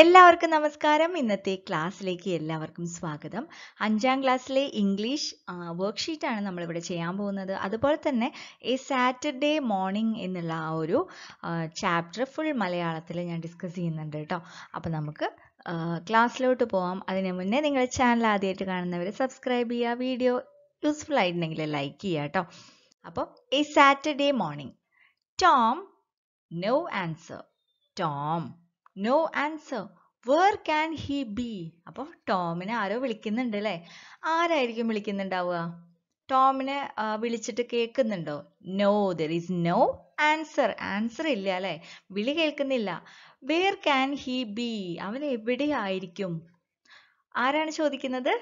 എല്ലാവർക്കും നമസ്കാരം ഇന്നത്തെ ക്ലാസ്സിലേക്ക് എല്ലാവർക്കും സ്വാഗതം അഞ്ചാം ക്ലാസ്സിലെ ഇംഗ്ലീഷ് വർക്ക്ഷീറ്റാണ് നമ്മളിവിടെ ചെയ്യാൻ പോകുന്നത് അതുപോലെ തന്നെ ഈ സാറ്റർഡേ മോർണിംഗ് എന്നുള്ള ആ ഒരു ചാപ്റ്റർ ഫുൾ മലയാളത്തിൽ ഞാൻ ഡിസ്കസ് ചെയ്യുന്നുണ്ട് കേട്ടോ അപ്പോൾ നമുക്ക് ക്ലാസ്സിലോട്ട് പോവാം അതിന് മുന്നേ നിങ്ങൾ ചാനൽ ആദ്യമായിട്ട് കാണുന്നവർ സബ്സ്ക്രൈബ് ചെയ്യുക വീഡിയോ യൂസ്ഫുൾ ആയിട്ടുണ്ടെങ്കിൽ ലൈക്ക് ചെയ്യുക കേട്ടോ അപ്പോൾ ഈ Saturday morning Tom no answer Tom no answer where can he be അപ്പൊ ടോമിനെ ആരോ വിളിക്കുന്നുണ്ട് അല്ലെ ആരായിരിക്കും വിളിക്കുന്നുണ്ടാവുക ടോമിനെ വിളിച്ചിട്ട് കേൾക്കുന്നുണ്ടോ no there is no answer answer ഇല്ല അല്ലെ വിളി കേൾക്കുന്നില്ല വേർ ക്യാൻ ഹി ബി അവൻ എവിടെയായിരിക്കും ആരാണ് ചോദിക്കുന്നത്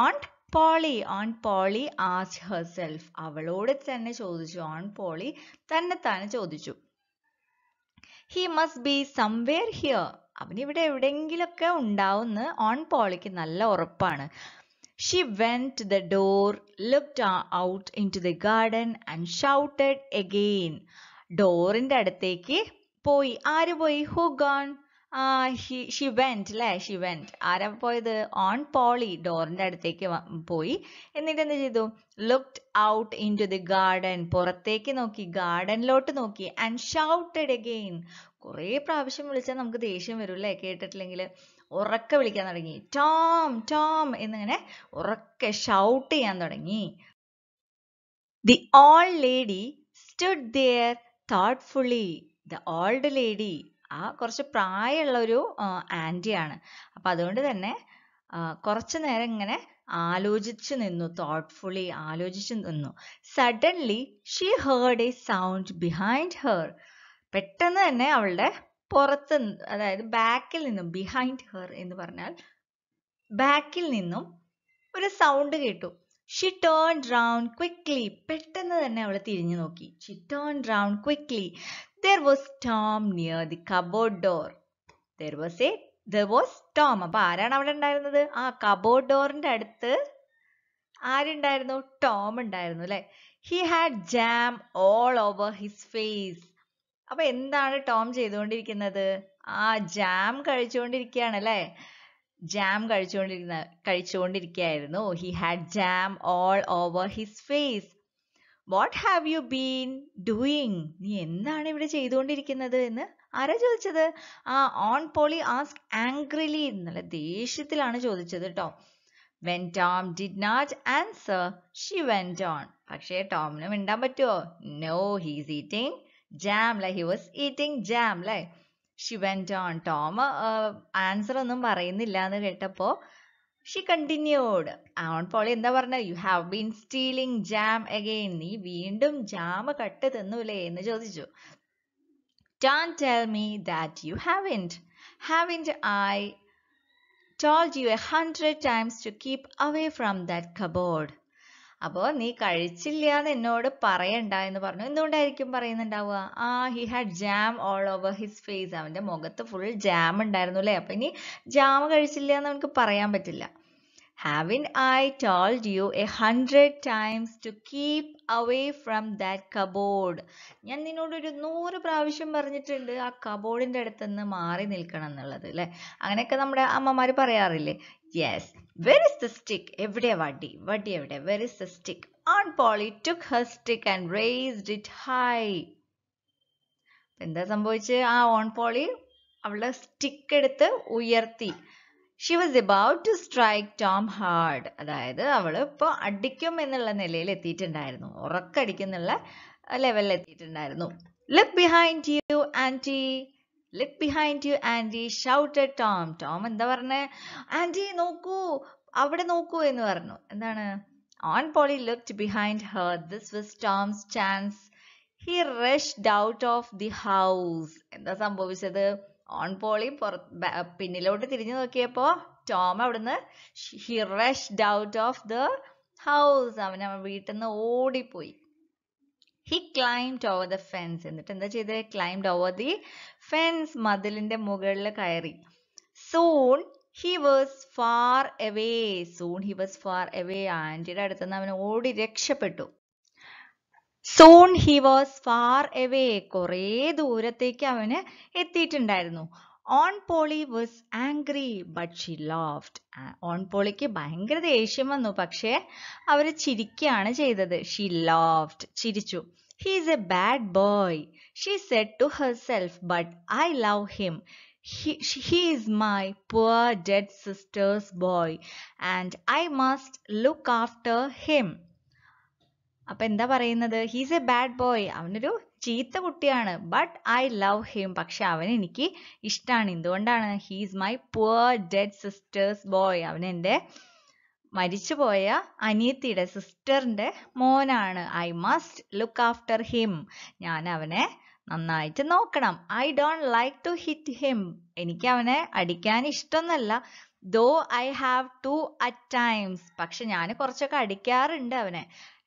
ഓൺ പോളി ഓൺ പോളി ആസ് ഹെർസെൽഫ് അവളോട് തന്നെ ചോദിച്ചു ഓൺ പോളി തന്നെ തന്നെ ചോദിച്ചു he must be somewhere here അവനിവിടെ എവിടെയെങ്കിലുമൊക്കെ ഉണ്ടാവുമെന്ന് ഓൺ പോളിക്ക് നല്ല ഉറപ്പാണ് she went the door looked out into the garden and shouted again ഡോറിൻ്റെ അടുത്തേക്ക് പോയി ആര് പോയി ഹു ഗോൺ ആ ഷി വെൻറ്റ് അല്ലേ ഷി വെൻറ്റ് ആരാ പോയത് ഓൺ പോളി ഡോറിൻ്റെ അടുത്തേക്ക് പോയി എന്നിട്ട് എന്ത് ചെയ്തു looked out into the garden പുറത്തേക്ക് നോക്കി ഗാർഡനിലോട്ട് നോക്കി ആൻഡ് ഷൗട്ടഡ് അഗെയിൻ കുറേ പ്രാവശ്യം വിളിച്ചാൽ നമുക്ക് ദേഷ്യം വരും അല്ലേ കേട്ടിട്ടില്ലെങ്കിൽ ഉറക്കെ വിളിക്കാൻ തുടങ്ങി ടോം ടോം എന്നിങ്ങനെ ഉറക്കെ ഷൗട്ട് ചെയ്യാൻ തുടങ്ങി the old lady stood there thoughtfully the old lady ആ കുറച്ച് പ്രായമുള്ള ഒരു ആൻറ്റിയാണ് അപ്പം അതുകൊണ്ട് തന്നെ കുറച്ച് നേരം ഇങ്ങനെ ആലോചിച്ച് നിന്നു തോട്ട്ഫുള്ളി ആലോചിച്ച് നിന്നു suddenly she heard a sound behind her പെട്ടെന്ന് തന്നെ അവളുടെ പുറത്ത് അതായത് ബാക്കിൽ നിന്നും ബിഹൈൻഡ് ഹെർ എന്ന് പറഞ്ഞാൽ ബാക്കിൽ നിന്നും ഒരു സൗണ്ട് കേട്ടു ഷി ടേൺ റൗണ്ട് ക്വിക്ക്ലി പെട്ടെന്ന് തന്നെ അവൾ തിരിഞ്ഞു നോക്കി she turn round quickly there was Tom near the cupboard door there was a there was Tom അപ്പൊ ആരാണ് അവിടെ ഉണ്ടായിരുന്നത് ആ കബോർഡ് ഡോറിന്റെ അടുത്ത് ആരുണ്ടായിരുന്നു ടോം ഉണ്ടായിരുന്നു അല്ലെ he had jam all over his face അപ്പൊ എന്താണ് ടോം ചെയ്തുകൊണ്ടിരിക്കുന്നത് ആ ജാം കഴിച്ചുകൊണ്ടിരിക്കുകയാണ് അല്ലേ ജാം കഴിച്ചുകൊണ്ടിരുന്ന കഴിച്ചുകൊണ്ടിരിക്കുകയായിരുന്നു he had jam all over his face what have you been doing നീ എന്താണ് ഇവിടെ ചെയ്തുകൊണ്ടിരിക്കുന്നത് എന്ന് ആരാ ചോദിച്ചത് ആ ഓൺ പോളി ആസ്ക് ആംഗ്രിലി എന്നുള്ള ദേഷ്യത്തിലാണ് ചോദിച്ചത് കേട്ടോ when Tom did not answer she went on പക്ഷേ ടോമിന് മിണ്ടാൻ പറ്റുമോ no he's eating jam lie he was eating jam lie she went on Tom answer ഒന്നും പറയുന്നില്ല എന്ന് കേട്ടപ്പോ ഷി കണ്ടിന്യൂഡ് ആൺ പോളി എന്താ പറഞ്ഞ you have been stealing jam again നീ വീണ്ടും ജാമ് കട്ട് തിന്നൂലേ എന്ന് ചോദിച്ചു don't tell me that you haven't haven't I told you a hundred times to keep away from that cupboard അപ്പോൾ നീ കഴിച്ചില്ല എന്ന് എന്നോട് പറയണ്ട എന്ന് പറഞ്ഞു എന്തുകൊണ്ടായിരിക്കും പറയുന്നുണ്ടാവുക ആ he had jam all over his face അവന്റെ മുഖത്ത് ഫുൾ ജാം ഉണ്ടായിരുന്നു അല്ലേ അപ്പൊ ഇനി ജാം കഴിച്ചില്ല എന്ന് നമുക്ക് പറയാൻ പറ്റില്ല Haven't I told you a hundred times to keep away from that cupboard? ഞാൻ നിന്നോട് ഒരു നൂറ് പ്രാവശ്യം പറഞ്ഞിട്ടുണ്ട് ആ കബോർഡിന്റെ അടുത്ത് നിന്ന് മാറി നിൽക്കണം എന്നുള്ളത് അല്ലെ അങ്ങനെയൊക്കെ നമ്മുടെ അമ്മമാർ പറയാറില്ലേ yes where is the stick എവിടെ വടി വടി എവിടെ where is the stick Aunt Polly took her stick and raised it high എന്താ സംഭവിച്ചത് ആ ഓൺ പോളി അവളുടെ സ്റ്റിക്ക് എടുത്ത് ഉയർത്തി she was about to strike Tom hard അതായത് അവൾ ഇപ്പോൾ അടിക്കും എന്നുള്ള നിലയിൽ എത്തിയിട്ടുണ്ടായിരുന്നു ഉറക്കടിക്കുന്നുള്ള ലെവലിൽ എത്തിയിട്ടുണ്ടായിരുന്നു look behind you auntie look behind you auntie shouted Tom Tom എന്താ പറഞ്ഞേ ആൻറ്റി നോക്കൂ അവിടെ നോക്കൂ എന്ന് പറഞ്ഞു എന്താണ് Aunt Polly looked behind her this was Tom's chance he rushed out of the house എന്താ സംഭവിച്ചത് ഓൺ പോളി പിന്നിലോട്ട് തിരിഞ്ഞു നോക്കിയപ്പോ ടോം അവിടുന്ന് he rush out of the house അവൻ അവൻ വീട്ടിൽ നിന്ന് ഓടിപ്പോയി he climbed over the fence എന്നിട്ട് എന്താ ചെയ്ത് ക്ലൈംഡ് ഓവർ ദി ഫെൻസ് മതിലിന്റെ മുകളിൽ കയറി soon he was far away soon he was far away ആൻറ്റിയുടെ അടുത്തുനിന്ന് അവൻ ഓടി രക്ഷപ്പെട്ടു soon he was far away കുറേ ദൂരത്തേക്ക് അവന് എത്തിയിട്ടുണ്ടായിരുന്നു Aunt Polly was angry but she laughed Aunt പോളിക്ക് ഭയങ്കര ദേഷ്യം വന്നു പക്ഷേ അവർ ചിരിക്കുകയാണ് ചെയ്തത് ഷി ലോഫ്റ്റ് ചിരിച്ചു he is a bad boy she said to herself but I love him he is my poor dead sister's boy and I must look after him അപ്പൊ എന്താ പറയുന്നത് ഹീസ് എ ബാഡ് ബോയ് അവനൊരു ചീത്ത കുട്ടിയാണ് but I love him പക്ഷെ അവൻ എനിക്ക് ഇഷ്ടമാണ് എന്തുകൊണ്ടാണ് he's my poor dead sister's boy അവൻ എൻ്റെ മരിച്ചുപോയ അനിയത്തിയുടെ സിസ്റ്ററിൻ്റെ മോനാണ് I must look after him ഞാൻ അവനെ നന്നായിട്ട് നോക്കണം I don't like to hit him എനിക്ക് അവനെ അടിക്കാൻ ഇഷ്ടമൊന്നുമല്ല though I have to at times പക്ഷെ ഞാൻ കുറച്ചൊക്കെ അടിക്കാറുണ്ട് അവനെ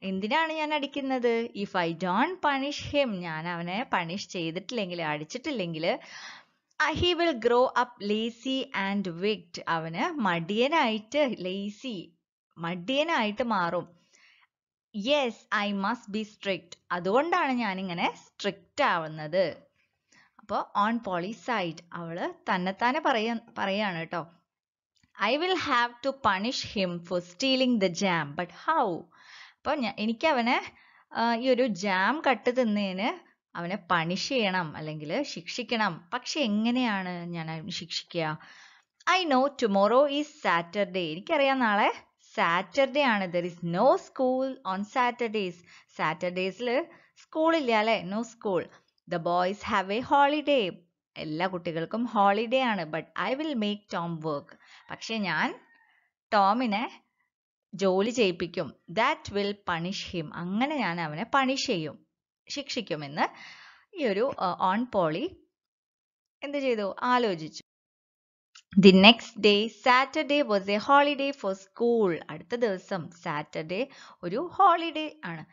എന്തിനാണ് ഞാൻ അടിക്കുന്നത് if I don't punish him ഞാൻ അവനെ പണിഷ് ചെയ്തിട്ടില്ലെങ്കിൽ അടിച്ചിട്ടില്ലെങ്കിൽ he will grow up lazy and wicked അവന് മടിയനായിട്ട് ലേസി മടിയനായിട്ട് മാറും yes I must be strict അതുകൊണ്ടാണ് ഞാനിങ്ങനെ സ്ട്രിക്റ്റ് ആവുന്നത് അപ്പോൾ ഓൺ പോളിസൈഡ് അവൾ തന്നെത്താനെ പറയാ പറയാണ് കേട്ടോ I will have to punish him for stealing the jam but how അപ്പോൾ ഞാൻ എനിക്കവനെ ഈ ഒരു ജാം കട്ട് തിന്നതിന് അവനെ പണിഷ് ചെയ്യണം അല്ലെങ്കിൽ ശിക്ഷിക്കണം പക്ഷെ എങ്ങനെയാണ് ഞാൻ ശിക്ഷിക്കുക I know tomorrow is Saturday എനിക്കറിയാം നാളെ സാറ്റർഡേ ആണ് there is no school on Saturdays സാറ്റർഡേസിൽ സ്കൂളില്ല അല്ലേ no school the boys have a holiday എല്ലാ കുട്ടികൾക്കും ഹോളിഡേ ആണ് but I will make Tom work പക്ഷെ ഞാൻ ടോമിനെ ജോലി ചെയ്യിപ്പിക്കും ദാറ്റ് വിൽ പണിഷ് ഹിം അങ്ങനെ ഞാൻ അവനെ പണിഷ് ചെയ്യും ശിക്ഷിക്കുമെന്ന് ഈ ഒരു ഓൺ പോളി എന്ത് ചെയ്തു ആലോചിച്ചു the next day Saturday was a holiday for school അടുത്ത ദിവസം സാറ്റർഡേ ഒരു ഹോളിഡേ ആണ്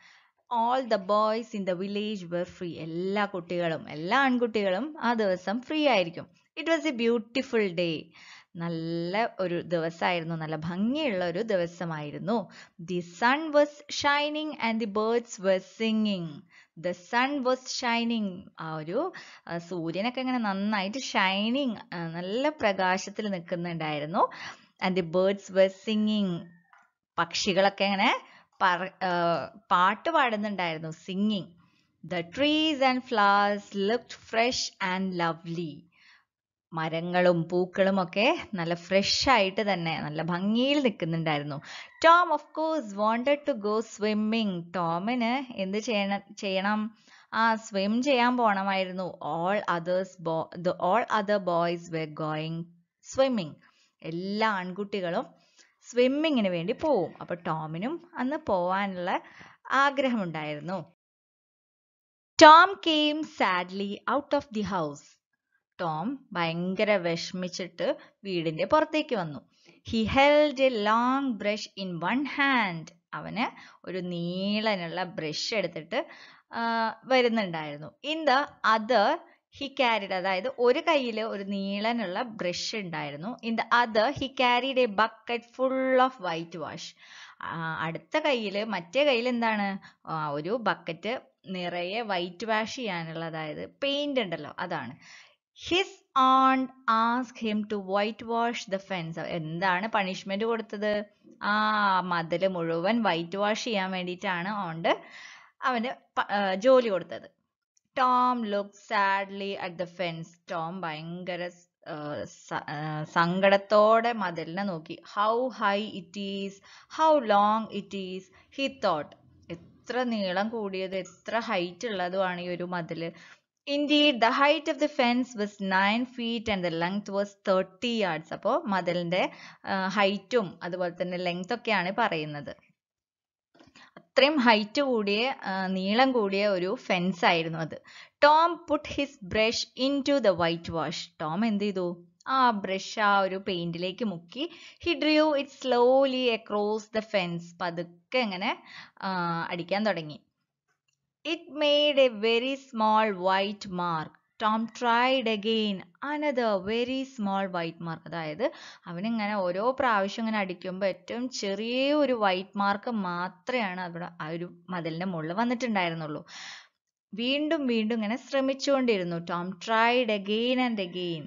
all the boys in the village were free എല്ലാ കുട്ടികളും എല്ലാ ആൺകുട്ടികളും ആ ദിവസം ഫ്രീ ആയിരിക്കും it was a beautiful day നല്ല ഒരു ദിവസമായിരുന്നു നല്ല ഭംഗിയുള്ള ഒരു ദിവസമായിരുന്നു the sun was shining and the birds were singing the sun was shining ആ ഒരു സൂര്യനൊക്കെ ഇങ്ങനെ നന്നായിട്ട് ഷൈനിങ് നല്ല പ്രകാശത്തിൽ നിൽക്കുന്നുണ്ടായിരുന്നു and the birds were singing പക്ഷികളൊക്കെ ഇങ്ങനെ പാട്ട് പാടുന്നുണ്ടായിരുന്നു singing the trees and flowers looked fresh and lovely മരങ്ങളും പൂക്കളും ഒക്കെ നല്ല ഫ്രഷ് ആയിട്ട് തന്നെ നല്ല ഭംഗിയിൽ നിൽക്കുന്നുണ്ടായിരുന്നു Tom of course wanted to go swimming ടോമിന് എന്ത് ചെയ്യണം ചെയ്യണം ആ സ്വിം ചെയ്യാൻ പോണമായിരുന്നു ഓൾ അതേഴ്സ് ബോ all other boys were going swimming എല്ലാ ആൺകുട്ടികളും സ്വിമ്മിങ്ങിന് വേണ്ടി പോവും അപ്പൊ ടോമിനും അന്ന് പോവാനുള്ള ആഗ്രഹമുണ്ടായിരുന്നു Tom came sadly out of the house Tom ഭയങ്കര വിഷമിച്ചിട്ട് വീടിന്റെ പുറത്തേക്ക് വന്നു he held a long brush in one hand അവന് ഒരു നീളനുള്ള ബ്രഷ് എടുത്തിട്ട് വരുന്നുണ്ടായിരുന്നു in the other he carried അതായത് ഒരു കയ്യിൽ ഒരു നീളനുള്ള ബ്രഷ് ഉണ്ടായിരുന്നു in the other he carried a bucket full of whitewash അടുത്ത കയ്യിൽ മറ്റേ കയ്യിൽ എന്താണ് ഒരു ബക്കറ്റ് നിറയെ വൈറ്റ് വാഷ് ചെയ്യാനുള്ള അതായത് പെയിന്റ് ഉണ്ടല്ലോ അതാണ് his aunt ask him to whitewash the fence എന്താണ് പണിഷ്മെന്റ് കൊടുത്തത് ആ മതിൽ മുഴുവൻ വൈറ്റ് വാഷ് ചെയ്യാൻ വേണ്ടിയിട്ടാണ് ഓണ്ട് അവന് ജോലി കൊടുത്തത് Tom look sadly at the fence Tom ഭയങ്കര സങ്കടത്തോടെ മതിലിനെ നോക്കി how high it is how long it is he thought എത്ര നീളം കൂടിയത് എത്ര ഹൈറ്റ് ഉള്ളതുമാണ് ഈ ഒരു മതില് indeed the height of the fence was nine feet and the length was thirty yards അപ്പോൾ മതിലിൻ്റെ ഹൈറ്റും അതുപോലെ തന്നെ ലെങ്ത് ഒക്കെയാണ് പറയുന്നത് അത്രയും ഹൈറ്റ് കൂടിയ നീളം കൂടിയ ഒരു ഫെൻസ് ആയിരുന്നു അത് Tom put his brush into the whitewash Tom എന്ത് ചെയ്തു ആ ബ്രഷ് ആ ഒരു പെയിന്റിലേക്ക് മുക്കി he drew it slowly across the fence പതുക്കെ എങ്ങനെ അടിക്കാൻ തുടങ്ങി It made a very small white mark. Tom tried again another very small white mark അതായത് അവനിങ്ങനെ ഓരോ പ്രാവശ്യം ഇങ്ങനെ അടിക്കുമ്പോൾ ഏറ്റവും ചെറിയ ഒരു വൈറ്റ് മാർക്ക് മാത്രമാണ് അവിടെ ആ ഒരു മതിലിൻ്റെ മുകളിൽ വന്നിട്ടുണ്ടായിരുന്നുള്ളൂ വീണ്ടും വീണ്ടും ഇങ്ങനെ ശ്രമിച്ചുകൊണ്ടിരുന്നു Tom tried again and again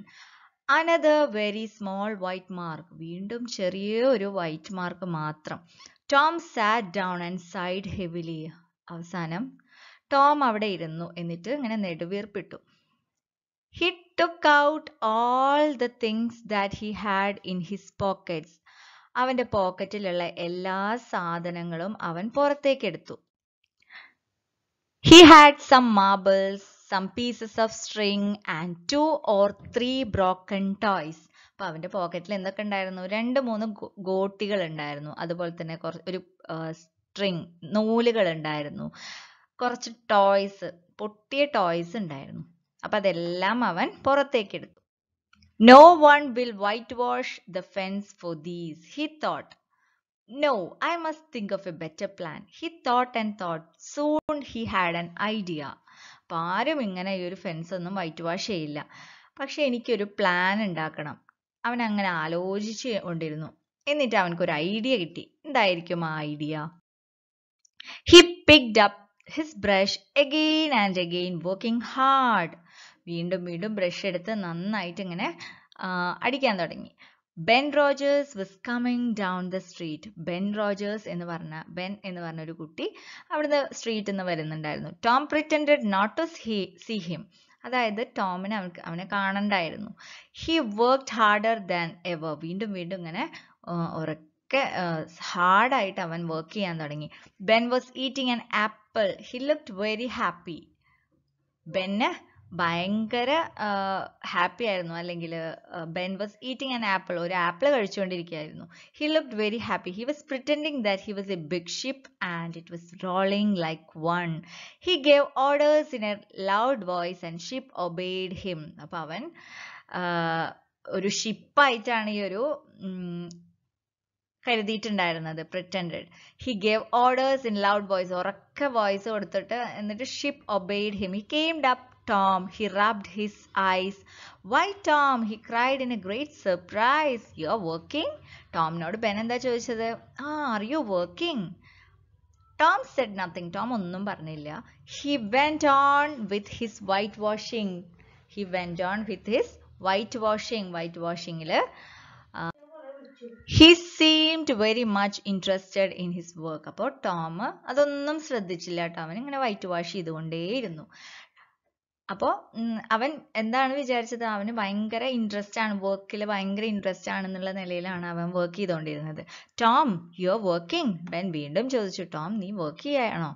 another very small white mark വീണ്ടും ചെറിയ ഒരു വൈറ്റ് മാർക്ക് മാത്രം Tom sat down and sighed heavily അവസാനം ടോം അവിടെ ഇരുന്നു എന്നിട്ട് ഇങ്ങനെ നെടുവീർപ്പിട്ടു he took out all the things that he had in his pockets അവന്റെ പോക്കറ്റിലുള്ള എല്ലാ സാധനങ്ങളും അവൻ പുറത്തേക്കെടുത്തു he had some marbles some pieces of string and two or three broken toys അപ്പോൾ അവന്റെ പോക്കറ്റിൽ എന്തൊക്കെ ഉണ്ടായിരുന്നു രണ്ട് മൂന്ന് ഗോട്ടികൾ ഉണ്ടായിരുന്നു അതുപോലെ തന്നെ കുറച്ച് ഒരു സ്ട്രിങ് നൂലുകൾ ഉണ്ടായിരുന്നു കുറച്ച് ടോയ്സ് പൊട്ടിയ ടോയ്സ് ഉണ്ടായിരുന്നു അപ്പം അതെല്ലാം അവൻ പുറത്തേക്ക് എടുത്തു no one will whitewash the fence for these he thought no I must think of a better plan he thought and thought soon he had an idea അപ്പം ആരും ഇങ്ങനെ ഈ ഒരു ഫെൻസ് ഒന്നും വൈറ്റ് വാഷ് ചെയ്യില്ല പക്ഷെ എനിക്കൊരു plan ഉണ്ടാക്കണം അവൻ അങ്ങനെ ആലോചിച്ച് കൊണ്ടിരുന്നു എന്നിട്ട് അവനക്കൊരു ഐഡിയ കിട്ടി എന്തായിരിക്കും ആ idea he picked up his brush again and again working hard വീണ്ടും വീണ്ടും ബ്രഷ് എടുത്ത് നന്നായിട്ട് ഇങ്ങനെ അടിക്കാൻ തുടങ്ങി Ben Rogers was coming down the street Ben Rogers എന്ന് പറഞ്ഞ ബെൻ എന്ന് പറഞ്ഞ ഒരു കുട്ടി അവിടുന്ന് സ്ട്രീറ്റിൽ നിന്ന് വരുന്നുണ്ടായിരുന്നു Tom pretend not to see him അതായത് ടോമിനെ അവൾക്ക് അവനെ കാണണ്ടായിരുന്നു he work harder than ever വീണ്ടും വീണ്ടും ഇങ്ങനെ ഒക്കെ ഹാർഡായിട്ട് അവൻ വർക്ക് ചെയ്യാൻ തുടങ്ങി Ben was eating an apple he looked very happy ബെന്ന് ഭയങ്കര ഹാപ്പി ആയിരുന്നു അല്ലെങ്കിൽ Ben was eating an apple ഒരു ആപ്പിൾ കഴിച്ചുകൊണ്ടിരിക്കുകയായിരുന്നു he looked very happy he was pretending that he was a big ship and it was rolling like one he gave orders in a loud voice and ship obeyed him അപ്പം അവൻ ഒരു ഷിപ്പായിട്ടാണ് ഈ ഒരു കരുതിയിട്ടുണ്ടായിരുന്നത് pretend he gave orders in loud voice ഉറക്ക voice കൊടുത്തിട്ട് എന്നിട്ട് ship obeyed him he came Tom he rubbed his eyes why Tom he cried in a great surprise you are working ടോമിനോട് ബെൻ എന്താ ചോദിച്ചത് ആ are you working Tom said nothing Tom ഒന്നും പറഞ്ഞില്ല he went on with his white washing he went on with his whitewashing വൈറ്റ് വാഷിങ്ങിൽ he seemed very much interested in his work അപ്പോൾ Tom അതൊന്നും ശ്രദ്ധിച്ചില്ല കേട്ടോ അവൻ ഇങ്ങനെ വൈറ്റ് വാഷ് ചെയ്തുകൊണ്ടേയിരുന്നു അപ്പോൾ അവൻ എന്താണ് വിചാരിച്ചത് അവന് ഭയങ്കര ഇൻട്രസ്റ്റ് ആണ് വർക്കിൽ ഭയങ്കര ഇൻട്രസ്റ്റ് ആണെന്നുള്ള നിലയിലാണ് അവൻ വർക്ക് ചെയ്തുകൊണ്ടിരുന്നത് Tom you are working Ben വീണ്ടും ചോദിച്ചു ടോം നീ വർക്ക് ചെയ്യാണോ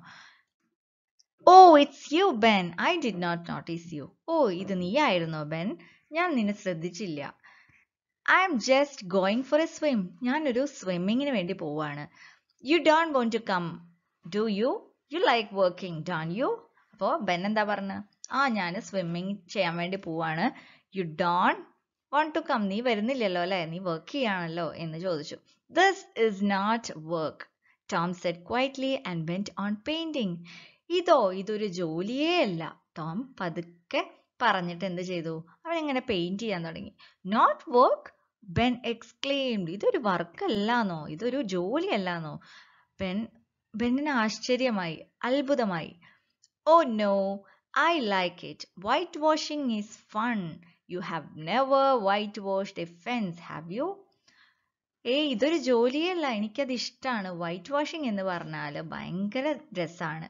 oh it's you Ben I did not notice you ഓ ഇത് നീ ആയിരുന്നോ ബെൻ ഞാൻ നിന്നെ ശ്രദ്ധിച്ചില്ല I'm just going for a swim ഞാനൊരു സ്വിമ്മിങ്ങിന് വേണ്ടി പോവുകയാണ് you don't want to come do you you like working don't you അപ്പോൾ ബെൻ എന്താ പറഞ്ഞു ആ ഞാൻ സ്വിമ്മിങ് ചെയ്യാൻ വേണ്ടി പോവാണ് you don't want to come നീ വരുന്നില്ലല്ലോ അല്ലേ നീ വർക്ക് ചെയ്യാണല്ലോ എന്ന് ചോദിച്ചു this is not work Tom said quietly and went on painting ഇതോ ഇതൊരു ജോലിയേ അല്ല ടോം പതുക്കെ പറഞ്ഞിട്ട് എന്ത് ചെയ്തു അവൻ ഇങ്ങനെ പെയിന്റ് ചെയ്യാൻ തുടങ്ങി നോട്ട് വർക്ക് ബെൻ എക്സ്ക്ലെയിംഡ് ഇതൊരു വർക്കല്ലാന്നോ ഇതൊരു ജോലിയല്ലാന്നോ ബെൻ ബെന്നിന് ആശ്ചര്യമായി അത്ഭുതമായി oh no I like it whitewashing is fun you have never whitewashed a fence have you ഏ ഇതൊരു ജോലിയല്ല എനിക്കത് ഇഷ്ടമാണ് വൈറ്റ് വാഷിംഗ് എന്ന് പറഞ്ഞാൽ ഭയങ്കര രസമാണ്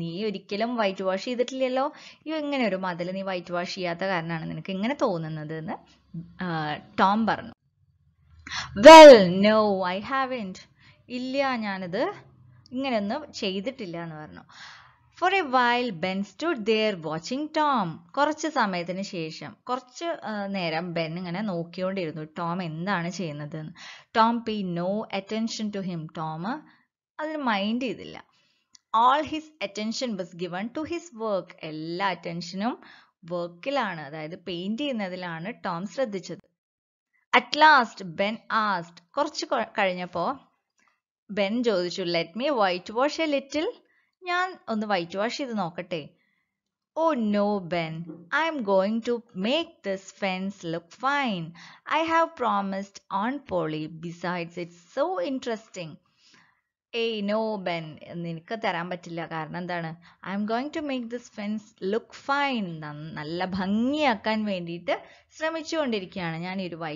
നീ ഒരിക്കലും വൈറ്റ് വാഷ് ചെയ്തിട്ടില്ലല്ലോ യു ഇങ്ങനെ ഒരു മതിൽ നീ വൈറ്റ് വാഷ് ചെയ്യാത്ത കാരണമാണ് നിനക്ക് ഇങ്ങനെ തോന്നുന്നത് എന്ന് ടോം പറഞ്ഞു വെൽ നോ ഐ ഹാവൻറ്റ് ഇല്ല ഞാനത് ഇങ്ങനെയൊന്നും ചെയ്തിട്ടില്ല എന്ന് പറഞ്ഞു for a while Ben stood there watching Tom കുറച്ച് സമയത്തിന് ശേഷം കുറച്ച് നേരം ബെൻ ഇങ്ങനെ നോക്കിക്കൊണ്ടിരുന്നു ടോം എന്താണ് ചെയ്യുന്നത് Tom paid no attention to him Tom അതിന് മൈൻഡ് ചെയ്തില്ല all his attention was given to his work എല്ലാ അറ്റൻഷനും വർക്കിലാണ് അതായത് പെയിന്റ് ചെയ്യുന്നതിലാണ് ടോം ശ്രദ്ധിച്ചത് അറ്റ് ലാസ്റ്റ് ബെൻ ആസ്റ്റ് കുറച്ച് കഴിഞ്ഞപ്പോൾ ബെൻ ചോദിച്ചു let me whitewash a little ഞാൻ ഒന്ന് വൈറ്റ് വാഷ് ചെയ്ത് നോക്കട്ടെ oh no Ben I'm going to make this fence look fine I have promised aunt Polly besides it's so interesting ഏയ് നോ ബെൻ നിനക്ക് തരാൻ പറ്റില്ല കാരണം എന്താണ് I'm going to make this fence look fine നല്ല ഭംഗിയാക്കാൻ വേണ്ടിയിട്ട് ശ്രമിച്ചുകൊണ്ടിരിക്കുകയാണ് ഞാൻ ഈ ഒരു വൈ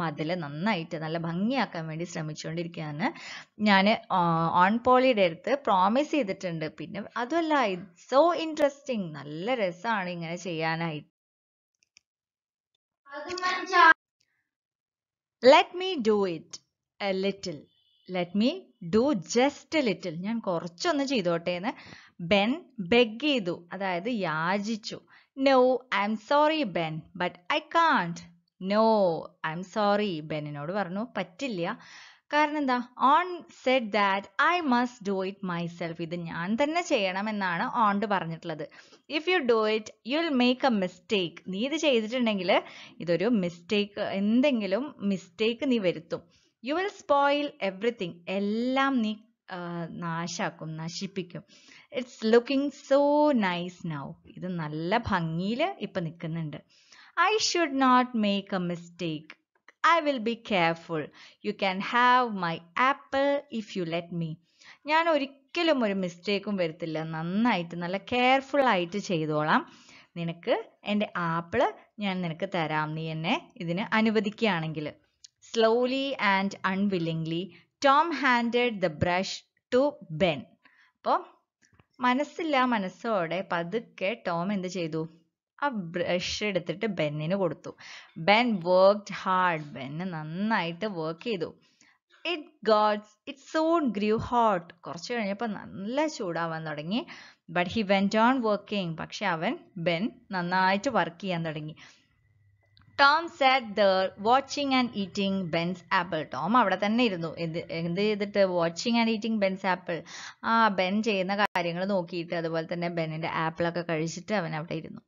മതില് നന്നായിട്ട് നല്ല ഭംഗിയാക്കാൻ വേണ്ടി ശ്രമിച്ചുകൊണ്ടിരിക്കുകയാണ് ഞാൻ ഓൺ പോളിയുടെ അടുത്ത് പ്രോമിസ് ചെയ്തിട്ടുണ്ട് പിന്നെ അതുമല്ല ഇറ്റ് സോ ഇൻട്രസ്റ്റിംഗ് നല്ല രസമാണ് ഇങ്ങനെ ചെയ്യാനായിട്ട് let me do it a little let me do just little ഞാൻ കുറച്ചൊന്ന് ചെയ്തോട്ടെ എന്ന് ബെൻ ബെഗ് ചെയ്തു അതായത് യാചിച്ചു no I'm sorry Ben but I can't no I'm sorry ബെന്നിനോട് പറഞ്ഞു പറ്റില്ല കാരണം എന്താ aunt said that I must do it myself ഇത് ഞാൻ തന്നെ ചെയ്യണം എന്നാണ് ഓണ്ട് പറഞ്ഞിട്ടുള്ളത് if you do it you will make a mistake നീ ഇത് ചെയ്തിട്ടുണ്ടെങ്കിൽ ഇതൊരു മിസ്റ്റേക്ക് എന്തെങ്കിലും മിസ്റ്റേക്ക് നീ വരുത്തും യു വിൽ സ്പോയിൽ എവറിത്തിങ് എല്ലാം നീ നാശാക്കും നശിപ്പിക്കും it's looking so nice now ഇത് നല്ല ഭംഗിയിൽ ഇപ്പം നിൽക്കുന്നുണ്ട് I should not make a mistake I will be careful you can have my apple if you let me ഞാൻ ഒരിക്കലും ഒരു മിസ്റ്റേക്കും വരുത്തില്ല നന്നായിട്ട് നല്ല കെയർഫുൾ ആയിട്ട് ചെയ്തോളാം നിനക്ക് എൻ്റെ ആപ്പിള് ഞാൻ നിനക്ക് തരാം നീ എന്നെ ഇതിന് അനുവദിക്കുകയാണെങ്കിൽ Slowly and unwillingly, Tom handed the brush to Ben. അപ്പോൾ മനസ്സില്ല മനസ്സോടെ പതുക്കെ ടോം എന്ത് ചെയ്തു ആ ബ്രഷ് എടുത്തിട്ട് ബെന്നിന് കൊടുത്തു ബെൻ വർക്ക്ഡ് ഹാർഡ് ബെന്ന് നന്നായിട്ട് വർക്ക് ചെയ്തു it got it sun grew hot കുറച്ച് കഴിഞ്ഞപ്പോൾ നല്ല ചൂടാവാൻ തുടങ്ങി but he went on working പക്ഷെ അവൻ ബെൻ നന്നായിട്ട് വർക്ക് ചെയ്യാൻ തുടങ്ങി Tom sat there watching and eating Ben's apple Tom അവിടെ തന്നെ ഇരുന്നു എന്ത് എന്ത് ചെയ്തിട്ട് watching and eating Ben's apple ആ ബെൻ ചെയ്യുന്ന കാര്യങ്ങൾ നോക്കിയിട്ട് അതുപോലെ തന്നെ ബെന്നിന്റെ ആപ്പിളൊക്കെ കഴിച്ചിട്ട് അവൻ അവിടെ ഇരുന്നു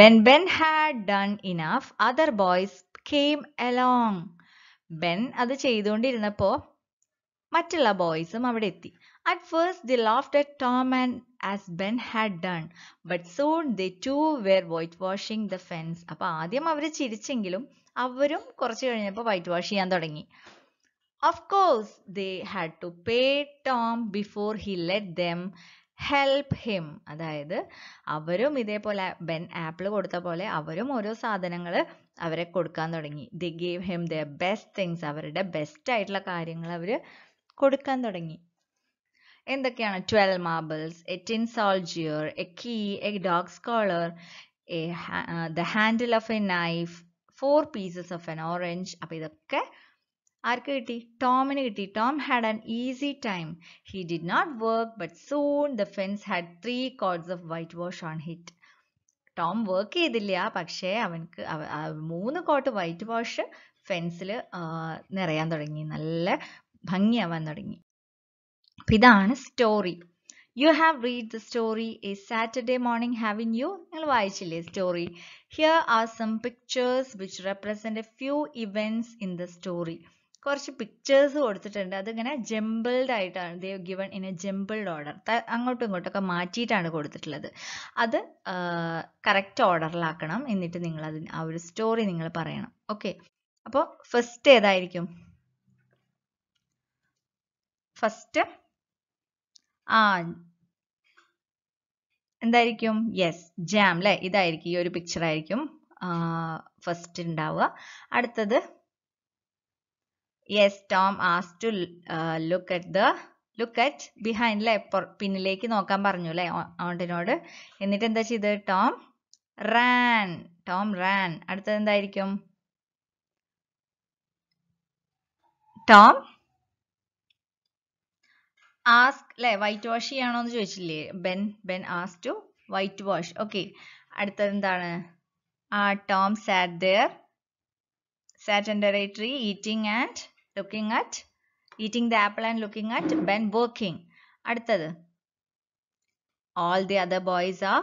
Ben Ben had done enough other boys came along Ben അത് ചെയ്തുകൊണ്ടിരുന്നപ്പോ മറ്റുള്ള ബോയ്സും അവിടെ എത്തി At first they laughed at Tom and as Ben had done, but soon they too were whitewashing the fence. അപ്പോൾ ആദ്യം അവർ ചിരിച്ചെങ്കിലും അവരും കുറച്ച് കഴിഞ്ഞപ്പോൾ വൈറ്റ് വാഷ് ചെയ്യാൻ തുടങ്ങി of course they had to pay Tom before he let them help him അതായത് അവരും ഇതേപോലെ ബെൻ ആപ്പിൾ കൊടുത്ത പോലെ അവരും ഓരോ സാധനങ്ങൾ അവരെ കൊടുക്കാൻ തുടങ്ങി they gave him the best things അവരുടെ ബെസ്റ്റ് ആയിട്ടുള്ള കാര്യങ്ങൾ അവർ കൊടുക്കാൻ തുടങ്ങി എന്തൊക്കെയാണ് twelve marbles a tin soldier a key a dog collar a the handle of a knife four pieces of an orange അപ്പം ഇതൊക്കെ ആർക്ക് കിട്ടി ടോമിന് കിട്ടി Tom had an easy time he did not work but soon the fence had three coats of whitewash on it Tom work ചെയ്തില്ല പക്ഷേ അവനക്ക് മൂന്ന് കോട്ട് വൈറ്റ് വാഷ് ഫെൻസിൽ നിറയാൻ തുടങ്ങി നല്ല ഭംഗിയാവാൻ തുടങ്ങി അപ്പൊ ഇതാണ് story you have read the story a Saturday morning in you നിങ്ങൾ വായിച്ചില്ലേ story here are some pictures which represent a few events in the story കുറച്ച് പിക്ചേഴ്സ് കൊടുത്തിട്ടുണ്ട് അതിങ്ങനെ ജംബിൾഡ് ആയിട്ടാണ് they given in a jumbled order അങ്ങോട്ടും ഇങ്ങോട്ടൊക്കെ മാറ്റിയിട്ടാണ് കൊടുത്തിട്ടുള്ളത് അത് കറക്റ്റ് ഓർഡറിലാക്കണം എന്നിട്ട് നിങ്ങൾ അതിന് ആ ഒരു സ്റ്റോറി നിങ്ങൾ പറയണം ഓക്കെ അപ്പോൾ ഫസ്റ്റ് ഏതായിരിക്കും ഫസ്റ്റ് ആ എന്തായിരിക്കും യെസ് ജാം അല്ലെ ഇതായിരിക്കും ഈ ഒരു പിക്ചർ ആയിരിക്കും ഫസ്റ്റ് ഉണ്ടാവുക അടുത്തത് യെസ് ടോം ആസ് to look at the look at behind അല്ലെ പിന്നിലേക്ക് നോക്കാൻ പറഞ്ഞു അല്ലെ ഓണ്ടിനോട് എന്നിട്ട് എന്താ ചെയ്ത് ടോം റാൻ ടോം റാൻ അടുത്തത് എന്തായിരിക്കും ടോം ആസ്ക് അല്ലെ വൈറ്റ് വാഷ് ചെയ്യാണോ എന്ന് ചോദിച്ചില്ലേ ബെൻ ബെൻ ആസ് ടു വൈറ്റ് വാഷ് ഓക്കെ അടുത്തത് എന്താണ് Tom sat there sat under a tree eating and looking at eating the apple and looking at Ben working അടുത്തത് all the other boys are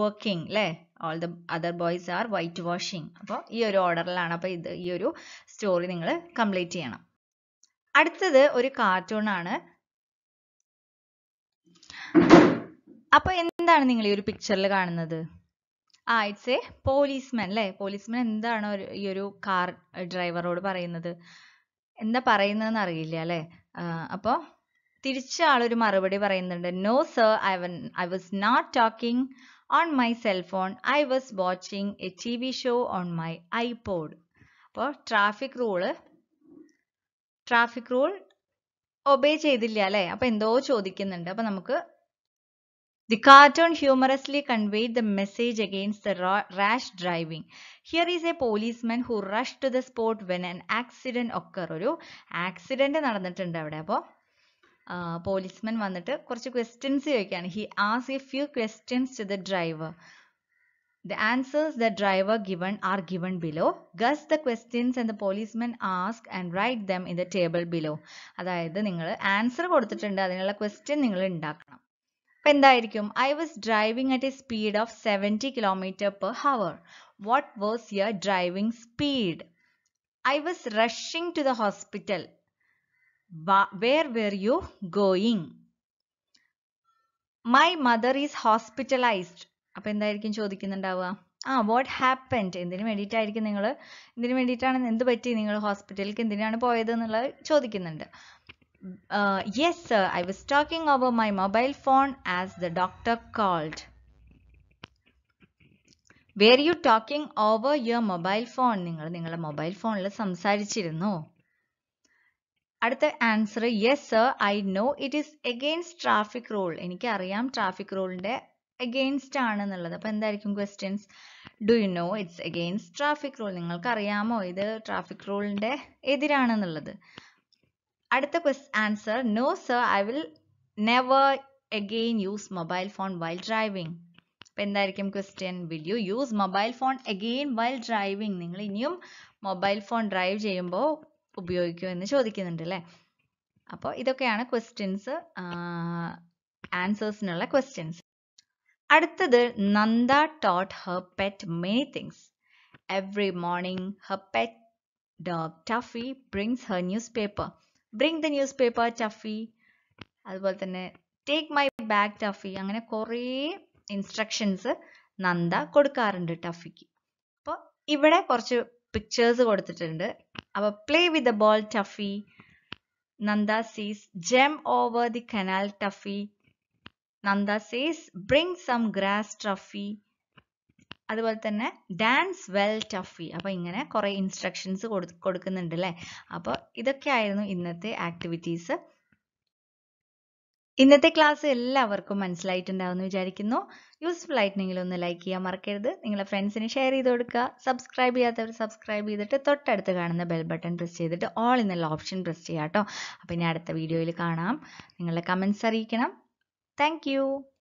working അല്ലേ all the other boys are whitewashing അപ്പോൾ ഈ ഒരു ഓർഡറിലാണ് അപ്പോൾ ഇത് ഈ ഒരു story നിങ്ങൾ കംപ്ലീറ്റ് ചെയ്യണം അടുത്തത് ഒരു കാർട്ടൂൺ ആണ് അപ്പൊ എന്താണ് നിങ്ങൾ ഈ ഒരു പിക്ചറിൽ കാണുന്നത് ആ ഇറ്റ്സ് എ പോലീസ്മാൻ അല്ലെ പോലീസ്മാൻ എന്താണ് ഈ ഒരു കാർ ഡ്രൈവറോട് പറയുന്നത് എന്താ പറയുന്നതെന്ന് അറിയില്ല അല്ലെ അപ്പോ തിരിച്ച ആളൊരു മറുപടി പറയുന്നുണ്ട് no sir I won I was not talking on my cellphone I was watching a T V show on my iPod അപ്പോൾ traffic rule traffic rule obey ചെയ്തില്ല അല്ലെ അപ്പോൾ എന്തോ ചോദിക്കുന്നുണ്ട് അപ്പോൾ നമുക്ക് The cartoon humorously conveyed the message against the rash driving. Here is a policeman who rush to the spot when an accident occur ഒരു accident നടന്നിട്ടുണ്ട് അവിടെ അപ്പോൾ പോലീസ്മാൻ വന്നിട്ട് കുറച്ച് ക്വസ്റ്റ്യൻസ് ചോദിക്കുകയാണ് ഹി ആസ് a few questions to the driver the answers the driver given are given below guess the questions and the policeman ask and write them in the table below അതായത് നിങ്ങൾ answer കൊടുത്തിട്ടുണ്ട് അതിനുള്ള question നിങ്ങൾ ഉണ്ടാക്കണം അപ്പം എന്തായിരിക്കും I was driving at a speed of seventy kilometre per hour what was your driving speed I was rushing to the hospital where were you going my mother is hospitalised അപ്പം എന്തായിരിക്കും ചോദിക്കുന്നുണ്ടാവുക ആ what happened എന്തിനു വേണ്ടിയിട്ടായിരിക്കും നിങ്ങൾ എന്തിനു വേണ്ടിയിട്ടാണ് എന്ത് പറ്റി നിങ്ങൾ ഹോസ്പിറ്റലിലേക്ക് എന്തിനാണ് പോയത് എന്നുള്ളത് ചോദിക്കുന്നുണ്ട് Uh, yes, sir. I was talking over my mobile phone as the doctor called. Were you talking over your mobile phone നിങ്ങൾ നിങ്ങളുടെ മൊബൈൽ ഫോണിൽ സംസാരിച്ചിരുന്നു അടുത്ത answer yes sir I know it is against traffic rule എനിക്കറിയാം traffic റൂളിന്റെ against ആണ് എന്നുള്ളത് അപ്പോൾ എന്തായിരിക്കും questions do you know it's against traffic rule നിങ്ങൾക്കറിയാമോ ഇത് ട്രാഫിക് റൂളിന്റെ എതിരാണെന്നുള്ളത് അടുത്ത answer no sir I will never again use mobile phone while driving അപ്പൊ എന്തായിരിക്കും question will you use mobile phone again while driving നിങ്ങൾ ഇനിയും മൊബൈൽ ഫോൺ ഡ്രൈവ് ചെയ്യുമ്പോൾ ഉപയോഗിക്കുമോ എന്ന് ചോദിക്കുന്നുണ്ട് അല്ലേ അപ്പോൾ ഇതൊക്കെയാണ് ക്വസ്റ്റ്യൻസ് ആൻസേഴ്സിനുള്ള ക്വസ്റ്റ്യൻസ് അടുത്തത് Nanda taught her pet many things every morning her pet dog Tuffy brings her newspaper bring the newspaper Tuffy അതുപോലെ തന്നെ ടേക്ക് മൈ ബാഗ് ടഫി അങ്ങനെ കുറേ ഇൻസ്ട്രക്ഷൻസ് നന്ദ കൊടുക്കാറുണ്ട് ടഫിക്ക് അപ്പോൾ ഇവിടെ കുറച്ച് പിക്ചേഴ്സ് കൊടുത്തിട്ടുണ്ട് അപ്പോൾ play with the ball Tuffy Nanda sees jump over the canal Tuffy Nanda sees bring some grass Tuffy അതുപോലെ തന്നെ ഡാൻസ് വെൽ ടഫി അപ്പോൾ ഇങ്ങനെ കുറേ ഇൻസ്ട്രക്ഷൻസ് കൊടുക്കുന്നുണ്ട് അല്ലെ അപ്പോൾ ഇതൊക്കെ ആയിരുന്നു ഇന്നത്തെ ആക്ടിവിറ്റീസ് ഇന്നത്തെ ക്ലാസ് എല്ലാവർക്കും മനസ്സിലായിട്ടുണ്ടാവുമെന്ന് വിചാരിക്കുന്നു യൂസ്ഫുൾ നിങ്ങൾ ഒന്ന് ലൈക്ക് ചെയ്യാൻ മറക്കരുത് നിങ്ങളുടെ ഫ്രണ്ട്സിന് ഷെയർ ചെയ്ത് കൊടുക്കുക സബ്സ്ക്രൈബ് ചെയ്യാത്തവർ സബ്സ്ക്രൈബ് ചെയ്തിട്ട് തൊട്ടടുത്ത് കാണുന്ന ബെൽ ബട്ടൺ പ്രസ് ചെയ്തിട്ട് ഓൾ എന്നുള്ള ഓപ്ഷൻ പ്രസ് ചെയ്യാം കേട്ടോ അപ്പോൾ ഇനി അടുത്ത വീഡിയോയിൽ കാണാം നിങ്ങളുടെ കമൻസ് അറിയിക്കണം താങ്ക്